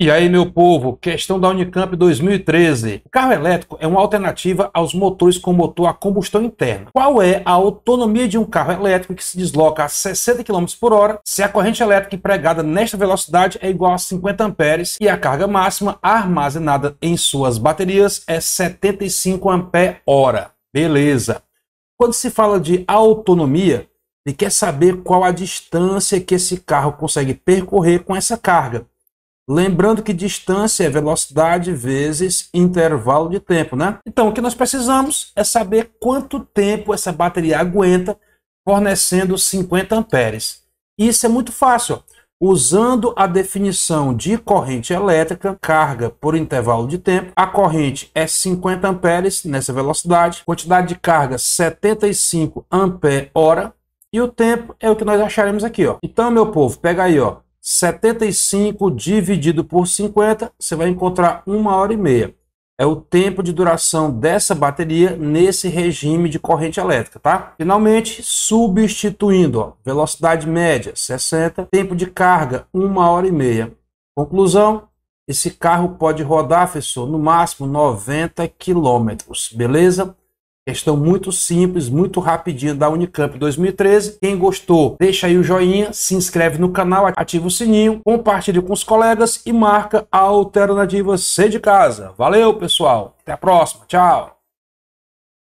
E aí, meu povo, questão da Unicamp 2013. O carro elétrico é uma alternativa aos motores com motor a combustão interna. Qual é a autonomia de um carro elétrico que se desloca a 60 km por hora se a corrente elétrica empregada nesta velocidade é igual a 50 amperes e a carga máxima armazenada em suas baterias é 75 ampere-hora? Beleza. Quando se fala de autonomia, ele quer saber qual a distância que esse carro consegue percorrer com essa carga. Lembrando que distância é velocidade vezes intervalo de tempo, né? Então, o que nós precisamos é saber quanto tempo essa bateria aguenta fornecendo 50 amperes. Isso é muito fácil. Usando a definição de corrente elétrica, carga por intervalo de tempo, a corrente é 50 amperes nessa velocidade, quantidade de carga 75 ampere hora e o tempo é o que nós acharemos aqui, ó. Então, meu povo, pega aí, ó, 75 dividido por 50, você vai encontrar uma hora e meia. É o tempo de duração dessa bateria nesse regime de corrente elétrica, tá? Finalmente, substituindo, ó, velocidade média 60, tempo de carga uma hora e meia. Conclusão, esse carro pode rodar, professor, no máximo 90 quilômetros, beleza? Questão muito simples, muito rapidinha da Unicamp 2013. Quem gostou, deixa aí o joinha, se inscreve no canal, ativa o sininho, compartilha com os colegas e marca a alternativa C de casa. Valeu, pessoal. Até a próxima. Tchau.